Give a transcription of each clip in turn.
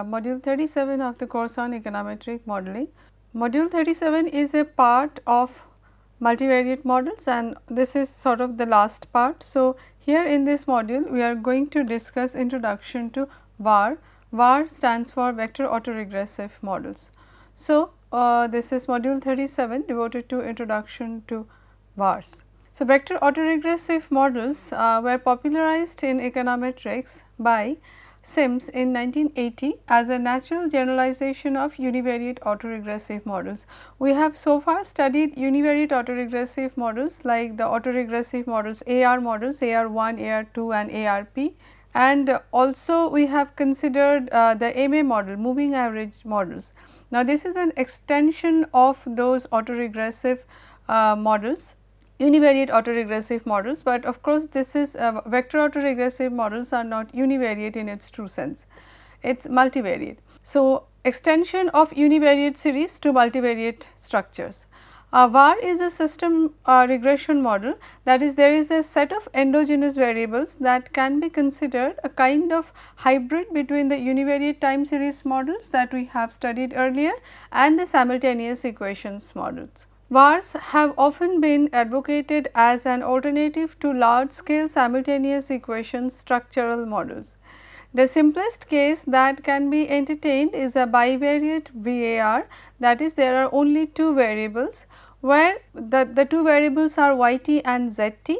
uh, module 37 of the course on econometric modeling. Module 37 is a part of multivariate models and this is sort of the last part. So, here in this module we are going to discuss introduction to VAR. VAR stands for vector autoregressive models. So, uh, this is module 37 devoted to introduction to VARs. So, vector autoregressive models uh, were popularized in econometrics by SIMS in 1980 as a natural generalization of univariate autoregressive models. We have so far studied univariate autoregressive models like the autoregressive models AR models AR1, AR2 and ARP and also we have considered uh, the MA model moving average models. Now, this is an extension of those autoregressive uh, models univariate autoregressive models, but of course, this is uh, vector autoregressive models are not univariate in its true sense, it is multivariate. So, extension of univariate series to multivariate structures. Uh, VAR is a system uh, regression model that is there is a set of endogenous variables that can be considered a kind of hybrid between the univariate time series models that we have studied earlier and the simultaneous equations models. VARs have often been advocated as an alternative to large scale simultaneous equation structural models. The simplest case that can be entertained is a bivariate VAR that is there are only two variables where the, the two variables are yt and zt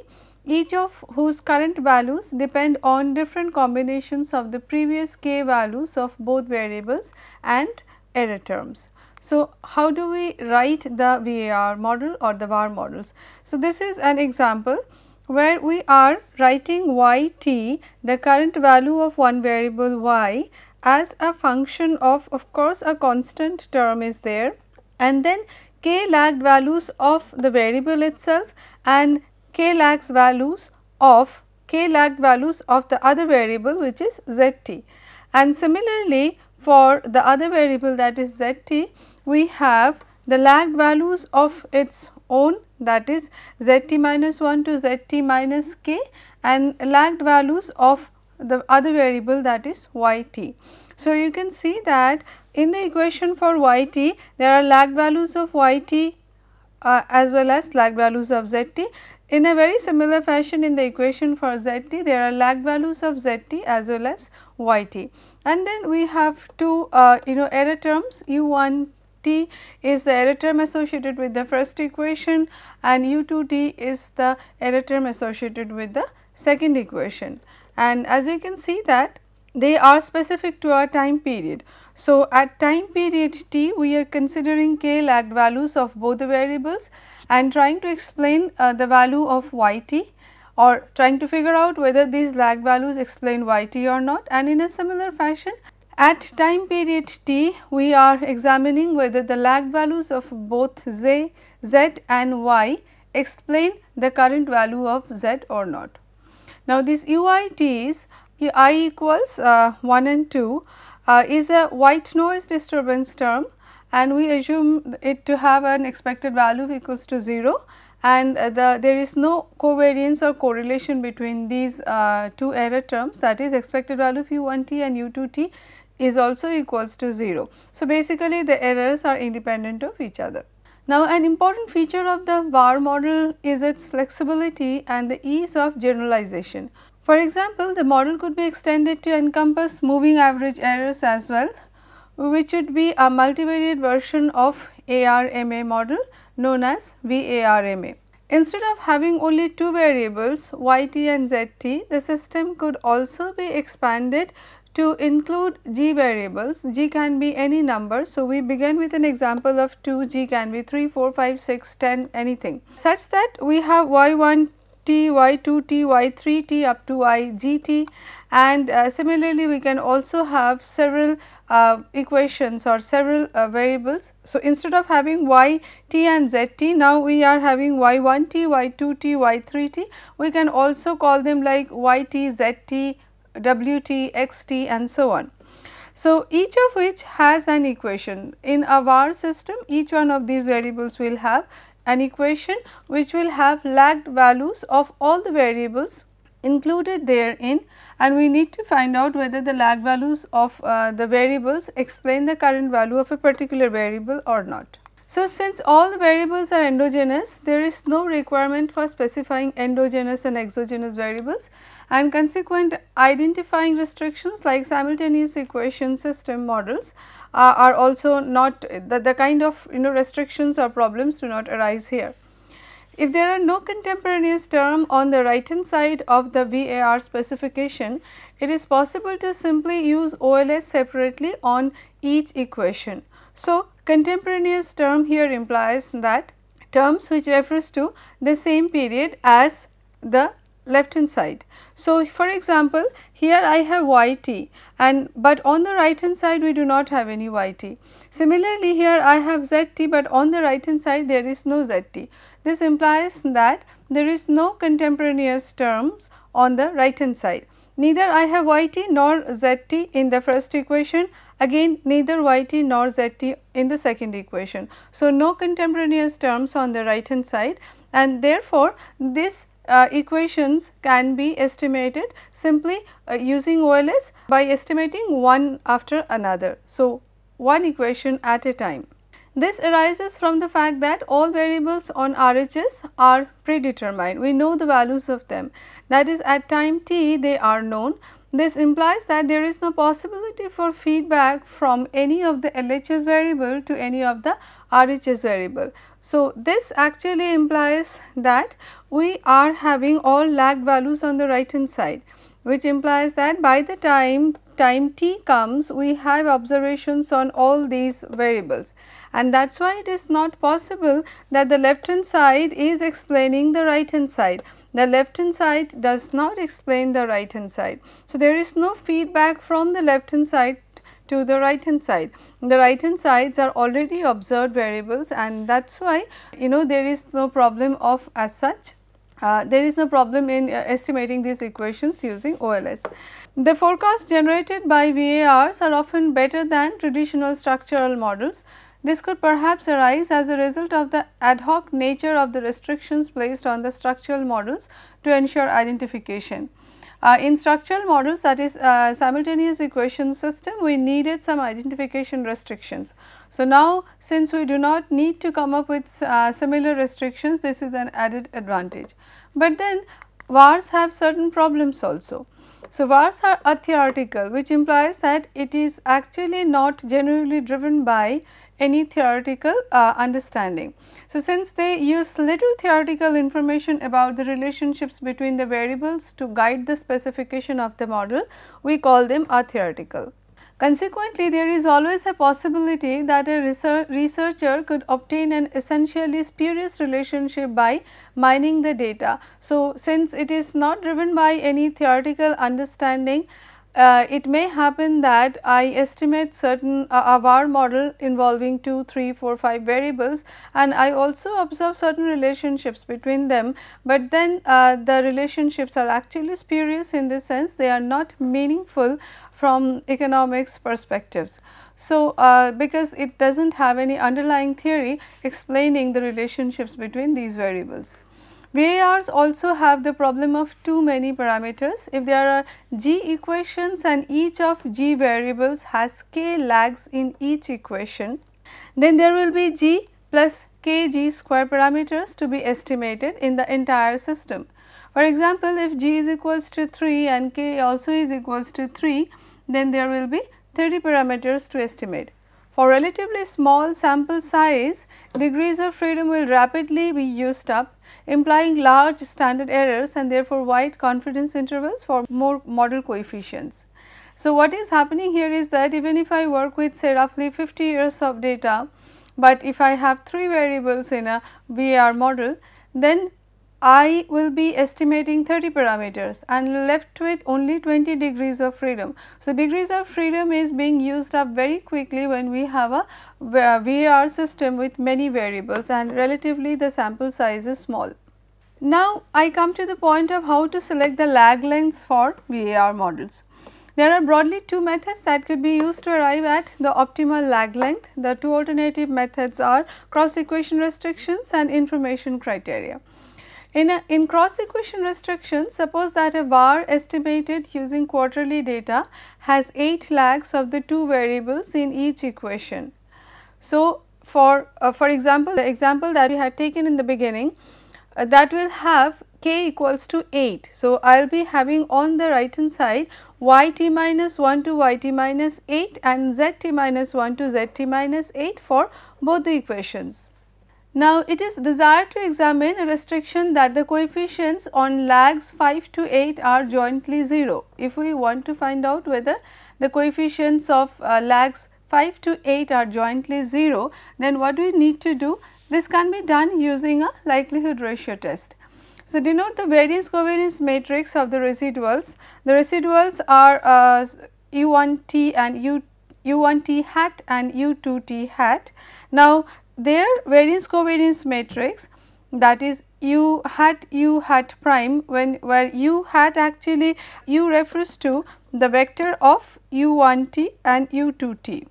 each of whose current values depend on different combinations of the previous k values of both variables and error terms. So, how do we write the VAR model or the VAR models? So, this is an example where we are writing yt, the current value of one variable y as a function of, of course, a constant term is there and then k lagged values of the variable itself and k lags values of k lagged values of the other variable which is zt. And similarly, for the other variable that is zt, we have the lagged values of its own that is zt minus 1 to zt minus k and lagged values of the other variable that is yt. So, you can see that in the equation for yt there are lagged values of yt uh, as well as lagged values of zt. In a very similar fashion in the equation for zt there are lagged values of zt as well as yt and then we have two uh, you know error terms u1 t is the error term associated with the first equation and u2t is the error term associated with the second equation. And as you can see that they are specific to our time period. So, at time period t we are considering k lagged values of both the variables and trying to explain uh, the value of yt or trying to figure out whether these lagged values explain yt or not and in a similar fashion at time period t, we are examining whether the lag values of both z, z and y explain the current value of z or not. Now, these UITs i equals uh, 1 and 2 uh, is a white noise disturbance term and we assume it to have an expected value equals to 0 and the, there is no covariance or correlation between these uh, two error terms that is expected value of u1t and u2t is also equals to 0. So, basically the errors are independent of each other. Now, an important feature of the VAR model is its flexibility and the ease of generalization. For example, the model could be extended to encompass moving average errors as well, which would be a multivariate version of ARMA model known as VARMA. Instead of having only two variables yt and zt, the system could also be expanded to include g variables, g can be any number. So, we begin with an example of 2, g can be 3, 4, 5, 6, 10, anything. Such that we have y1, t, y2, t, y3, t up to ygt, and uh, similarly we can also have several uh, equations or several uh, variables. So, instead of having y t and z t now we are having y 1 t, y 2 t, y 3 t. We can also call them like y t, z t, Wt, Xt and so on. So, each of which has an equation. In a VAR system, each one of these variables will have an equation which will have lagged values of all the variables included therein and we need to find out whether the lag values of uh, the variables explain the current value of a particular variable or not. So, since all the variables are endogenous, there is no requirement for specifying endogenous and exogenous variables and consequent identifying restrictions like simultaneous equation system models uh, are also not the, the kind of you know restrictions or problems do not arise here. If there are no contemporaneous term on the right hand side of the VAR specification, it is possible to simply use OLS separately on each equation. So, contemporaneous term here implies that terms which refers to the same period as the left hand side. So, for example, here I have yt and but on the right hand side we do not have any yt. Similarly, here I have zt but on the right hand side there is no zt. This implies that there is no contemporaneous terms on the right hand side. Neither I have yt nor zt in the first equation Again neither yt nor zt in the second equation. So, no contemporaneous terms on the right hand side and therefore, this uh, equations can be estimated simply uh, using OLS by estimating one after another. So, one equation at a time. This arises from the fact that all variables on RHS are predetermined. We know the values of them. That is at time t they are known. This implies that there is no possibility for feedback from any of the LHS variable to any of the RHS variable. So, this actually implies that we are having all lag values on the right hand side which implies that by the time time t comes we have observations on all these variables and that is why it is not possible that the left hand side is explaining the right hand side. The left hand side does not explain the right hand side. So, there is no feedback from the left hand side to the right hand side. The right hand sides are already observed variables and that is why you know there is no problem of as such uh, there is no problem in uh, estimating these equations using OLS. The forecasts generated by VARs are often better than traditional structural models. This could perhaps arise as a result of the ad hoc nature of the restrictions placed on the structural models to ensure identification. Uh, in structural models that is uh, simultaneous equation system we needed some identification restrictions. So, now since we do not need to come up with uh, similar restrictions this is an added advantage, but then VARs have certain problems also. So, VARs are a theoretical which implies that it is actually not generally driven by any theoretical uh, understanding. So, since they use little theoretical information about the relationships between the variables to guide the specification of the model, we call them a theoretical. Consequently, there is always a possibility that a researcher could obtain an essentially spurious relationship by mining the data. So, since it is not driven by any theoretical understanding, uh, it may happen that I estimate certain uh, a VAR model involving 2, 3, 4, 5 variables and I also observe certain relationships between them, but then uh, the relationships are actually spurious in the sense they are not meaningful from economics perspectives. So, uh, because it does not have any underlying theory explaining the relationships between these variables. VARs also have the problem of too many parameters. If there are g equations and each of g variables has k lags in each equation, then there will be g plus kg square parameters to be estimated in the entire system. For example, if g is equals to 3 and k also is equals to 3, then there will be 30 parameters to estimate. For relatively small sample size, degrees of freedom will rapidly be used up implying large standard errors and therefore wide confidence intervals for more model coefficients. So, what is happening here is that even if I work with say roughly 50 years of data, but if I have 3 variables in a VR model, then I will be estimating 30 parameters and left with only 20 degrees of freedom. So, degrees of freedom is being used up very quickly when we have a VAR uh, system with many variables and relatively the sample size is small. Now, I come to the point of how to select the lag lengths for VAR models. There are broadly two methods that could be used to arrive at the optimal lag length. The two alternative methods are cross equation restrictions and information criteria. In, a, in cross equation restriction, suppose that a VAR estimated using quarterly data has 8 lags of the two variables in each equation. So, for, uh, for example, the example that we had taken in the beginning uh, that will have k equals to 8. So, I will be having on the right hand side y t minus 1 to y t minus 8 and z t minus 1 to z t minus 8 for both the equations. Now, it is desired to examine a restriction that the coefficients on lags 5 to 8 are jointly 0. If we want to find out whether the coefficients of uh, lags 5 to 8 are jointly 0, then what do we need to do? This can be done using a likelihood ratio test. So, denote the variance covariance matrix of the residuals. The residuals are uh, u 1 t and u u 1 t hat and u 2 t hat. Now, their variance covariance matrix that is u hat u hat prime when where u hat actually u refers to the vector of u 1 t and u 2 t.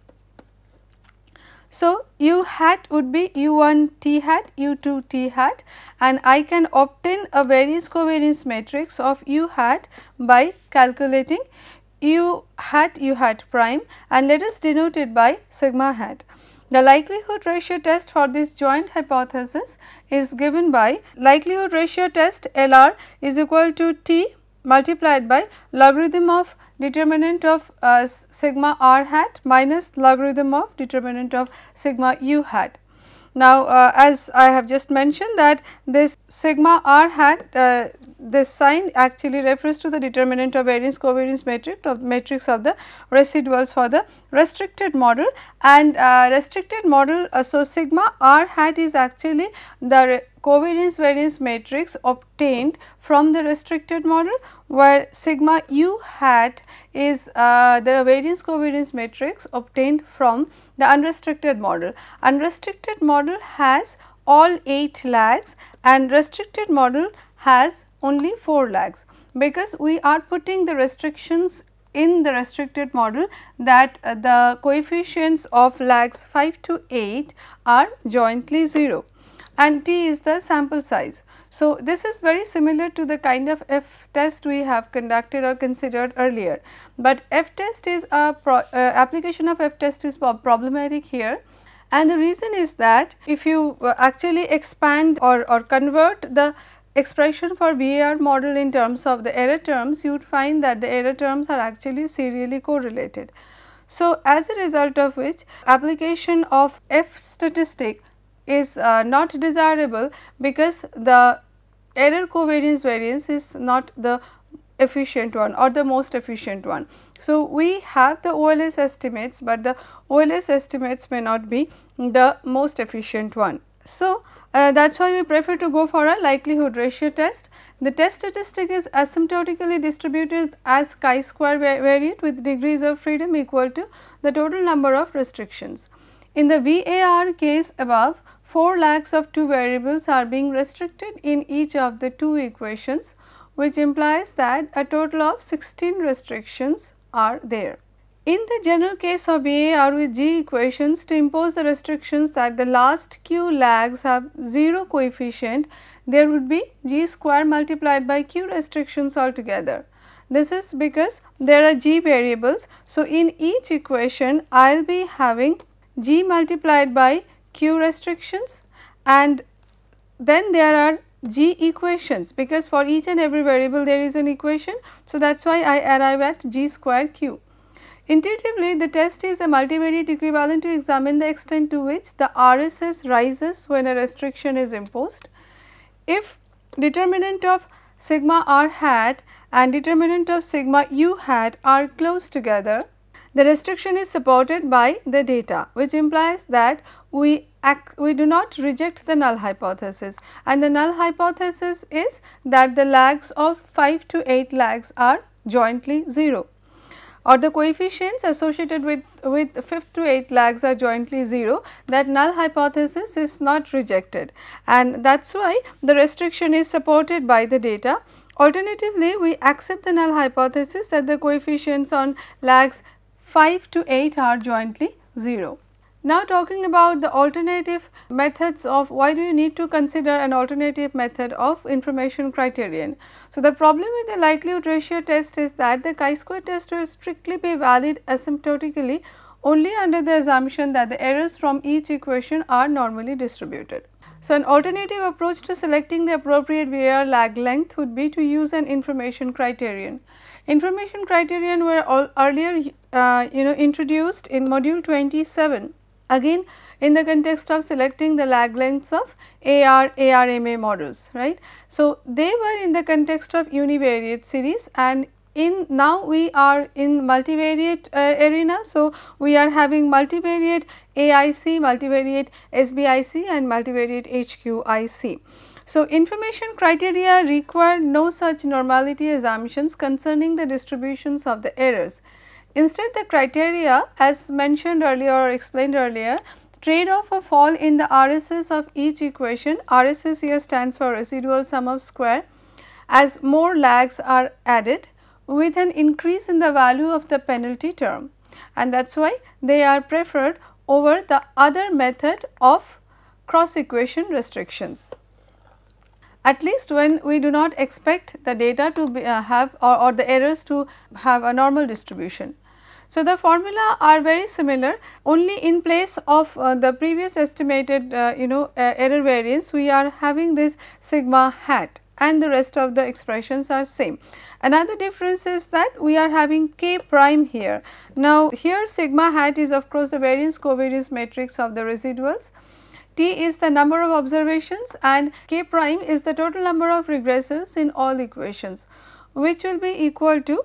So, u hat would be u 1 t hat u 2 t hat and I can obtain a variance covariance matrix of u hat by calculating u hat u hat prime and let us denote it by sigma hat. The likelihood ratio test for this joint hypothesis is given by likelihood ratio test LR is equal to T multiplied by logarithm of determinant of uh, sigma r hat minus logarithm of determinant of sigma u hat. Now, uh, as I have just mentioned that this sigma r hat uh, this sign actually refers to the determinant of variance covariance matrix of matrix of the residuals for the restricted model and uh, restricted model uh, so sigma r hat is actually the covariance variance matrix obtained from the restricted model where sigma u hat is uh, the variance covariance matrix obtained from the unrestricted model. Unrestricted model has all 8 lags and restricted model has only 4 lakhs because we are putting the restrictions in the restricted model that uh, the coefficients of lags 5 to 8 are jointly 0 and t is the sample size. So, this is very similar to the kind of F test we have conducted or considered earlier, but F test is a pro, uh, application of F test is problematic here and the reason is that if you uh, actually expand or, or convert the expression for VAR model in terms of the error terms, you would find that the error terms are actually serially correlated. So, as a result of which application of F statistic is uh, not desirable because the error covariance variance is not the efficient one or the most efficient one. So, we have the OLS estimates, but the OLS estimates may not be the most efficient one. So, uh, that is why we prefer to go for a likelihood ratio test. The test statistic is asymptotically distributed as chi-square variate with degrees of freedom equal to the total number of restrictions. In the VAR case above, 4 lakhs of two variables are being restricted in each of the two equations, which implies that a total of 16 restrictions are there. In the general case of A or with G equations to impose the restrictions that the last Q lags have 0 coefficient, there would be G square multiplied by Q restrictions altogether. This is because there are G variables. So, in each equation I will be having G multiplied by Q restrictions and then there are G equations because for each and every variable there is an equation. So, that is why I arrive at G square Q. Intuitively, the test is a multivariate equivalent to examine the extent to which the RSS rises when a restriction is imposed. If determinant of sigma r hat and determinant of sigma u hat are close together, the restriction is supported by the data which implies that we act, we do not reject the null hypothesis and the null hypothesis is that the lags of 5 to 8 lags are jointly 0 or the coefficients associated with, with 5th to 8th lags are jointly 0 that null hypothesis is not rejected and that is why the restriction is supported by the data. Alternatively, we accept the null hypothesis that the coefficients on lags 5 to 8 are jointly 0. Now talking about the alternative methods of why do you need to consider an alternative method of information criterion. So, the problem with the likelihood ratio test is that the chi-square test will strictly be valid asymptotically only under the assumption that the errors from each equation are normally distributed. So, an alternative approach to selecting the appropriate VAR lag length would be to use an information criterion. Information criterion were earlier uh, you know introduced in module 27 Again in the context of selecting the lag lengths of AR, ARMA models, right. So, they were in the context of univariate series and in now we are in multivariate uh, arena. So, we are having multivariate AIC, multivariate SBIC and multivariate HQIC. So, information criteria require no such normality assumptions concerning the distributions of the errors. Instead, the criteria as mentioned earlier or explained earlier trade off a fall in the RSS of each equation, RSS here stands for residual sum of square as more lags are added with an increase in the value of the penalty term and that is why they are preferred over the other method of cross equation restrictions at least when we do not expect the data to be, uh, have or, or the errors to have a normal distribution. So, the formula are very similar only in place of uh, the previous estimated uh, you know uh, error variance we are having this sigma hat and the rest of the expressions are same. Another difference is that we are having k prime here. Now, here sigma hat is of course the variance covariance matrix of the residuals t is the number of observations and k prime is the total number of regressors in all equations which will be equal to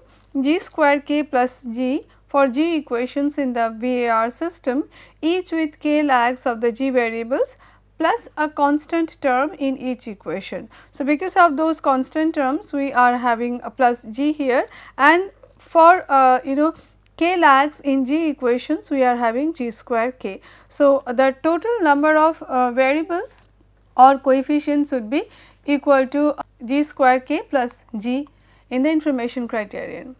g square k plus g for g equations in the VAR system each with k lags of the g variables plus a constant term in each equation. So, because of those constant terms we are having a plus g here and for uh, you know k lags in g equations we are having g square k. So, the total number of uh, variables or coefficients would be equal to g square k plus g in the information criterion.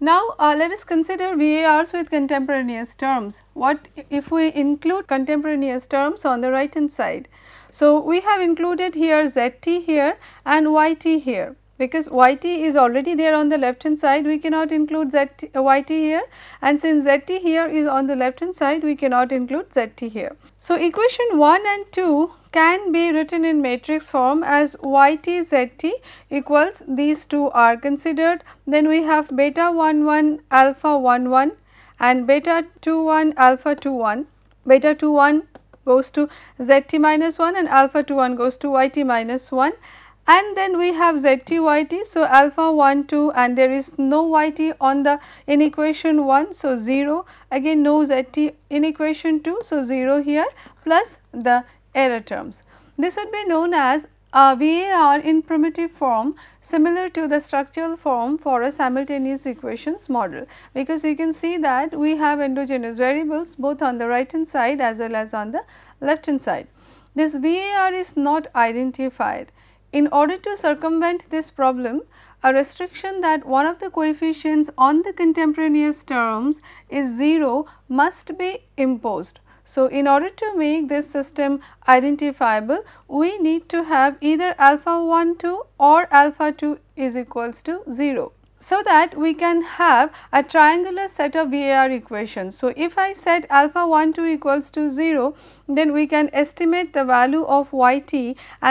Now, uh, let us consider VARs with contemporaneous terms. What if we include contemporaneous terms on the right hand side? So, we have included here ZT here and YT here because yt is already there on the left hand side we cannot include zt, uh, yt here and since zt here is on the left hand side we cannot include zt here. So, equation 1 and 2 can be written in matrix form as y t z t equals these two are considered then we have beta 1 1 alpha 1 1 and beta 2 1 alpha 2 1 beta 2 1 goes to zt minus 1 and alpha 2 1 goes to yt minus 1 and then we have ZT YT. So, alpha 1 2 and there is no YT on the in equation 1. So, 0 again no ZT in equation 2. So, 0 here plus the error terms. This would be known as a VAR in primitive form similar to the structural form for a simultaneous equations model because you can see that we have endogenous variables both on the right hand side as well as on the left hand side. This VAR is not identified in order to circumvent this problem, a restriction that one of the coefficients on the contemporaneous terms is 0 must be imposed. So, in order to make this system identifiable, we need to have either alpha 1 2 or alpha 2 is equals to 0 so that we can have a triangular set of VAR equations. So, if I set alpha 1 2 equals to 0, then we can estimate the value of yt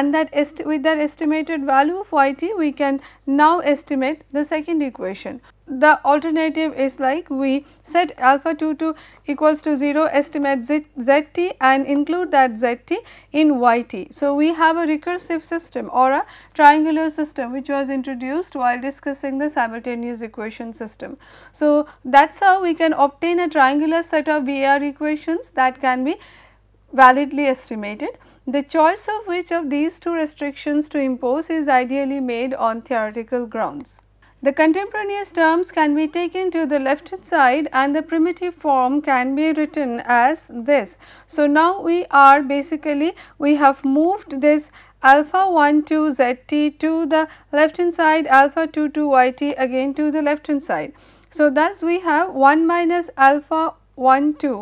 and that with that estimated value of yt, we can now estimate the second equation the alternative is like we set alpha 2 to equals to 0 estimate z, zt and include that zt in yt. So, we have a recursive system or a triangular system which was introduced while discussing the simultaneous equation system. So, that is how we can obtain a triangular set of VAR equations that can be validly estimated. The choice of which of these two restrictions to impose is ideally made on theoretical grounds. The contemporaneous terms can be taken to the left hand side and the primitive form can be written as this. So, now we are basically we have moved this alpha 1 to zt to the left hand side alpha 2 to yt again to the left hand side. So, thus we have 1 minus alpha 1 2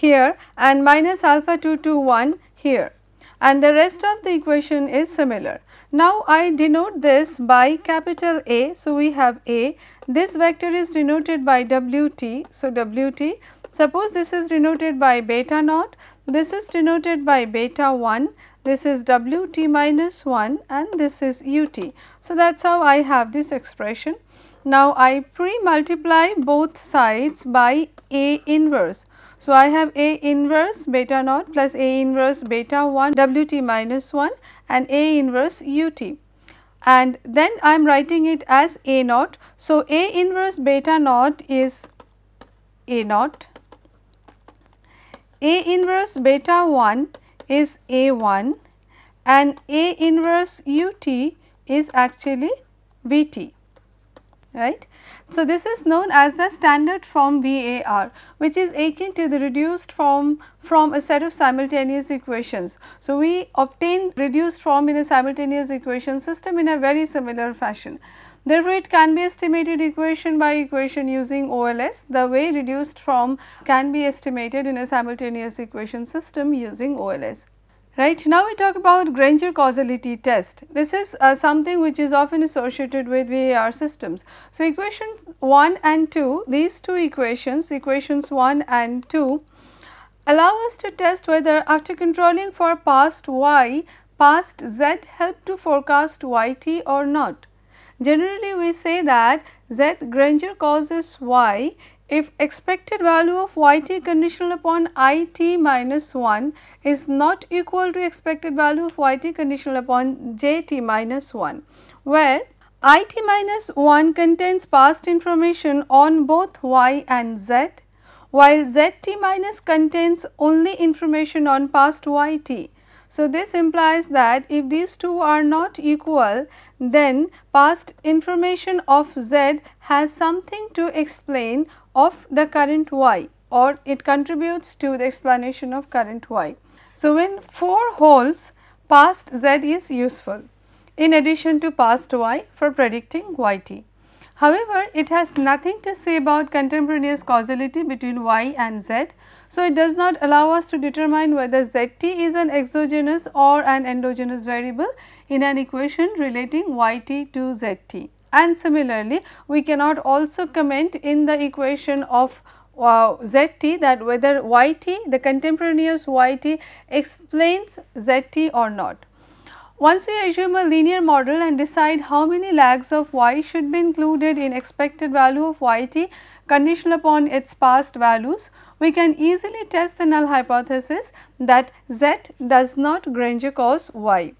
here and minus alpha 2 to 1 here and the rest of the equation is similar. Now, I denote this by capital A. So, we have A. This vector is denoted by Wt. So, Wt. Suppose this is denoted by beta naught, this is denoted by beta 1, this is Wt minus 1 and this is ut. So, that is how I have this expression. Now, I pre-multiply both sides by A inverse. So, I have A inverse beta naught plus A inverse beta 1 Wt minus 1 and A inverse ut and then I am writing it as A naught. So, A inverse beta naught is A naught, A inverse beta 1 is A 1 and A inverse ut is actually V t right. So, this is known as the standard form VAR which is akin to the reduced form from a set of simultaneous equations. So, we obtain reduced form in a simultaneous equation system in a very similar fashion. Therefore, it can be estimated equation by equation using OLS the way reduced form can be estimated in a simultaneous equation system using OLS. Right now we talk about Granger causality test. This is uh, something which is often associated with VAR systems. So equations 1 and 2, these two equations, equations 1 and 2 allow us to test whether after controlling for past y, past z help to forecast yt or not. Generally we say that z Granger causes y if expected value of yt conditional upon it minus 1 is not equal to expected value of yt conditional upon jt minus 1, where it minus 1 contains past information on both y and z, while zt minus contains only information on past yt. So, this implies that if these two are not equal, then past information of z has something to explain of the current y or it contributes to the explanation of current y. So, when 4 holds, past z is useful in addition to past y for predicting yt. However, it has nothing to say about contemporaneous causality between y and z so, it does not allow us to determine whether zt is an exogenous or an endogenous variable in an equation relating yt to zt. And similarly, we cannot also comment in the equation of uh, zt that whether yt, the contemporaneous yt explains zt or not. Once we assume a linear model and decide how many lags of y should be included in expected value of yt conditional upon its past values, we can easily test the null hypothesis that Z does not Granger cause Y.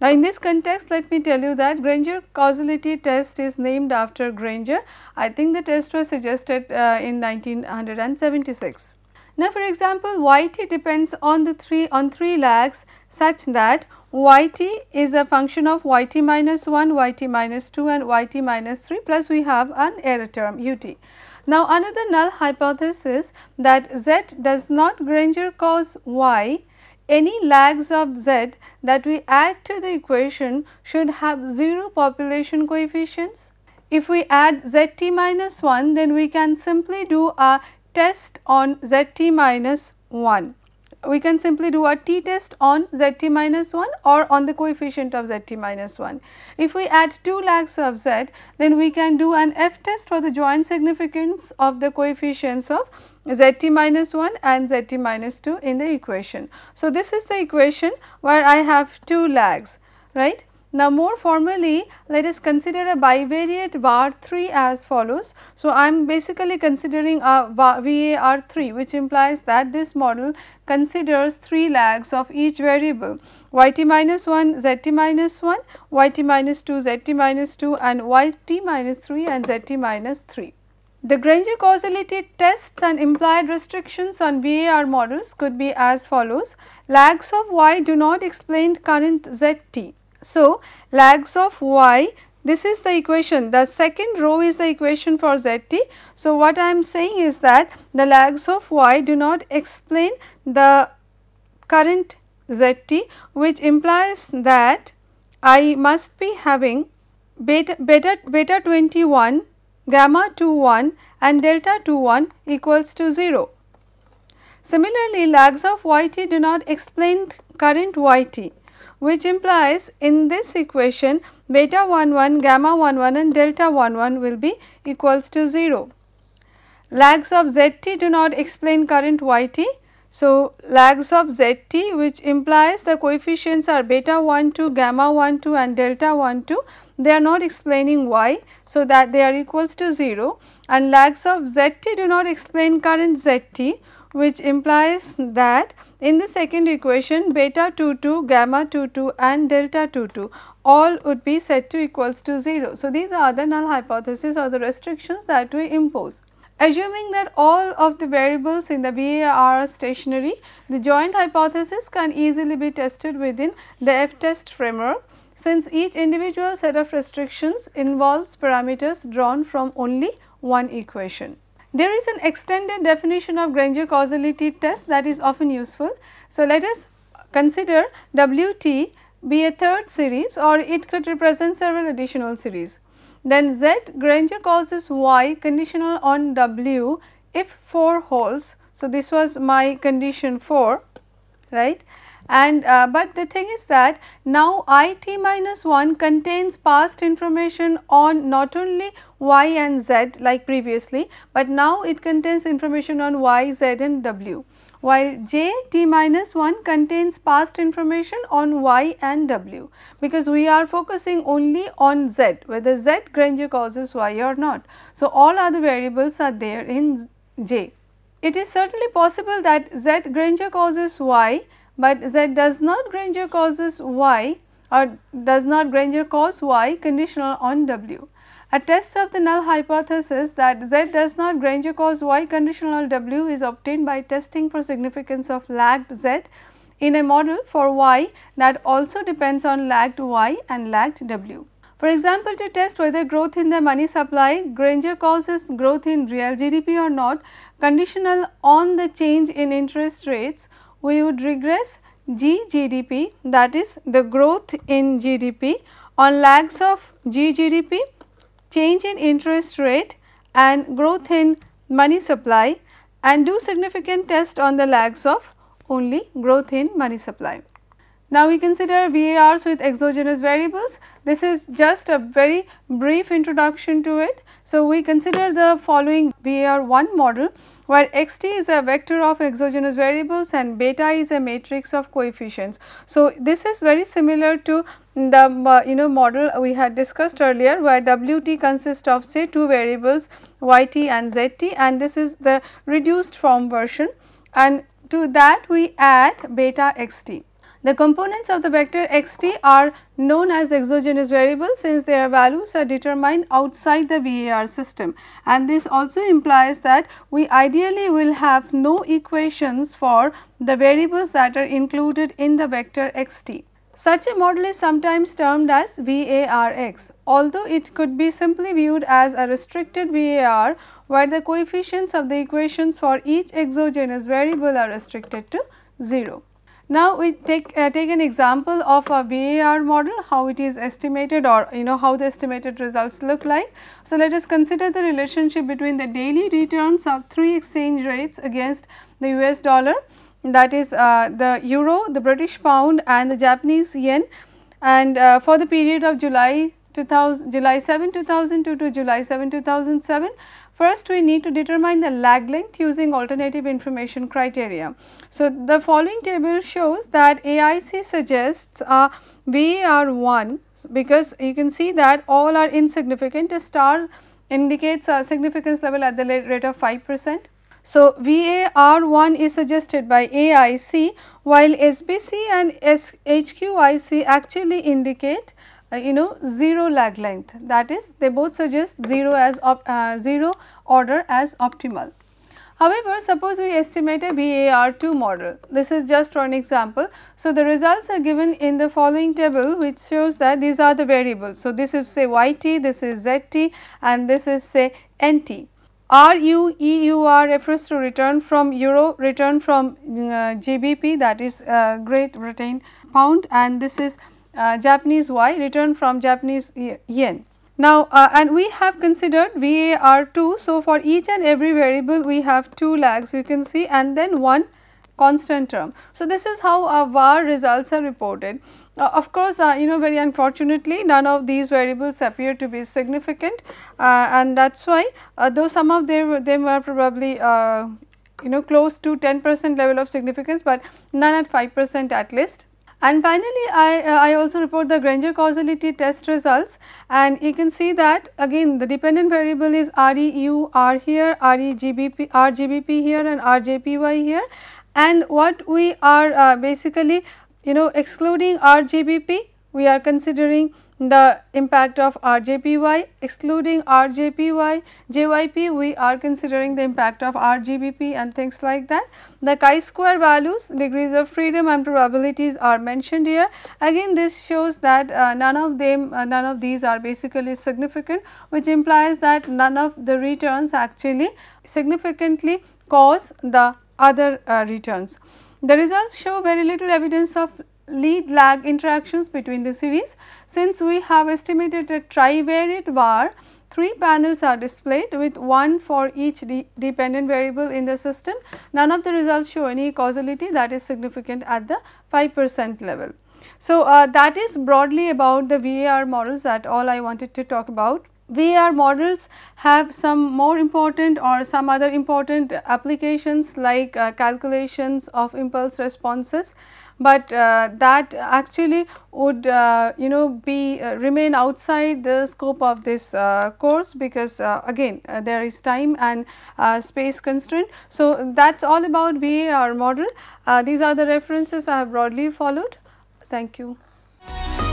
Now, in this context, let me tell you that Granger causality test is named after Granger. I think the test was suggested uh, in 1976. Now, for example, yt depends on the 3 on 3 lags such that yt is a function of yt minus 1, yt minus 2 and yt minus 3 plus we have an error term ut. Now, another null hypothesis that z does not Granger cause y, any lags of z that we add to the equation should have 0 population coefficients. If we add zt minus 1, then we can simply do a test on zt minus 1 we can simply do a t test on zt minus 1 or on the coefficient of zt minus 1. If we add 2 lags of z, then we can do an f test for the joint significance of the coefficients of zt minus 1 and zt minus 2 in the equation. So, this is the equation where I have 2 lags, right. Now, more formally let us consider a bivariate var 3 as follows. So, I am basically considering a VAR 3 which implies that this model considers 3 lags of each variable yt minus 1, zt minus 1, yt minus 2, zt minus 2 and yt minus 3 and zt minus 3. The Granger causality tests and implied restrictions on VAR models could be as follows. Lags of y do not explain current zt so, lags of y this is the equation the second row is the equation for zt. So, what I am saying is that the lags of y do not explain the current zt which implies that I must be having beta, beta, beta 21 gamma 21 and delta 21 equals to 0. Similarly, lags of yt do not explain current yt which implies in this equation beta 1 1, gamma 1 1 and delta 1 1 will be equals to 0. Lags of ZT do not explain current YT. So, lags of ZT which implies the coefficients are beta 1 2, gamma 1 2 and delta 1 2 they are not explaining y. So, that they are equals to 0 and lags of ZT do not explain current ZT which implies that in the second equation beta 22, gamma 22 and delta 22 all would be set to equals to 0. So, these are the null hypothesis or the restrictions that we impose. Assuming that all of the variables in the VAR are stationary, the joint hypothesis can easily be tested within the F-test framework since each individual set of restrictions involves parameters drawn from only one equation. There is an extended definition of Granger causality test that is often useful. So, let us consider Wt be a third series or it could represent several additional series. Then Z Granger causes Y conditional on W if 4 holds. So, this was my condition 4 right and uh, but the thing is that now i t minus 1 contains past information on not only y and z like previously, but now it contains information on y, z and w while j t minus 1 contains past information on y and w because we are focusing only on z whether z Granger causes y or not. So, all other variables are there in j. It is certainly possible that z Granger causes y but Z does not Granger causes Y or does not Granger cause Y conditional on W. A test of the null hypothesis that Z does not Granger cause Y conditional on W is obtained by testing for significance of lagged Z in a model for Y that also depends on lagged Y and lagged W. For example, to test whether growth in the money supply Granger causes growth in real GDP or not conditional on the change in interest rates we would regress G GDP that is the growth in GDP on lags of G GDP, change in interest rate and growth in money supply and do significant test on the lags of only growth in money supply. Now, we consider VARs with exogenous variables. This is just a very brief introduction to it. So, we consider the following VAR1 model where xt is a vector of exogenous variables and beta is a matrix of coefficients. So, this is very similar to the uh, you know model we had discussed earlier where Wt consists of say two variables Yt and Zt and this is the reduced form version and to that we add beta xt. The components of the vector xt are known as exogenous variables since their values are determined outside the VAR system and this also implies that we ideally will have no equations for the variables that are included in the vector xt. Such a model is sometimes termed as VARX, although it could be simply viewed as a restricted VAR where the coefficients of the equations for each exogenous variable are restricted to 0. Now, we take uh, take an example of a VAR model, how it is estimated or you know how the estimated results look like. So, let us consider the relationship between the daily returns of three exchange rates against the US dollar that is uh, the euro, the British pound and the Japanese yen and uh, for the period of July 2000, July 7 2002 to July 7 2007 First, we need to determine the lag length using alternative information criteria. So, the following table shows that AIC suggests uh, VR1 because you can see that all are insignificant. A star indicates a significance level at the rate of 5 percent. So, VAR1 is suggested by AIC while SBC and SHQIC actually indicate uh, you know 0 lag length that is they both suggest 0 as op, uh, 0 order as optimal. However, suppose we estimate a VAR2 model this is just one example. So, the results are given in the following table which shows that these are the variables. So, this is say YT, this is ZT and this is say NT. RU, EUR refers to return from euro, return from uh, GBP that is uh, Great Britain pound and this is uh, Japanese Y returned from Japanese yen. Now, uh, and we have considered VAR2. So, for each and every variable we have 2 lags you can see and then one constant term. So, this is how our VAR results are reported. Uh, of course, uh, you know very unfortunately none of these variables appear to be significant uh, and that is why uh, though some of them, them are probably you know close to 10 percent level of significance, but none at 5 percent at least. And finally, I, uh, I also report the Granger causality test results and you can see that again the dependent variable is REUR here, REGBP, RGBP here and RJPY here and what we are uh, basically you know excluding RGBP we are considering the impact of RJPY excluding RJPY, JYP we are considering the impact of RGBP and things like that. The chi-square values, degrees of freedom and probabilities are mentioned here. Again this shows that uh, none of them, uh, none of these are basically significant which implies that none of the returns actually significantly cause the other uh, returns. The results show very little evidence of lead lag interactions between the series. Since we have estimated a trivariate bar, 3 panels are displayed with one for each de dependent variable in the system. None of the results show any causality that is significant at the 5 percent level. So, uh, that is broadly about the VAR models that all I wanted to talk about. VAR models have some more important or some other important applications like uh, calculations of impulse responses but uh, that actually would uh, you know be uh, remain outside the scope of this uh, course because uh, again uh, there is time and space constraint. So, that is all about VAR model. these are the references I have broadly followed. Thank you.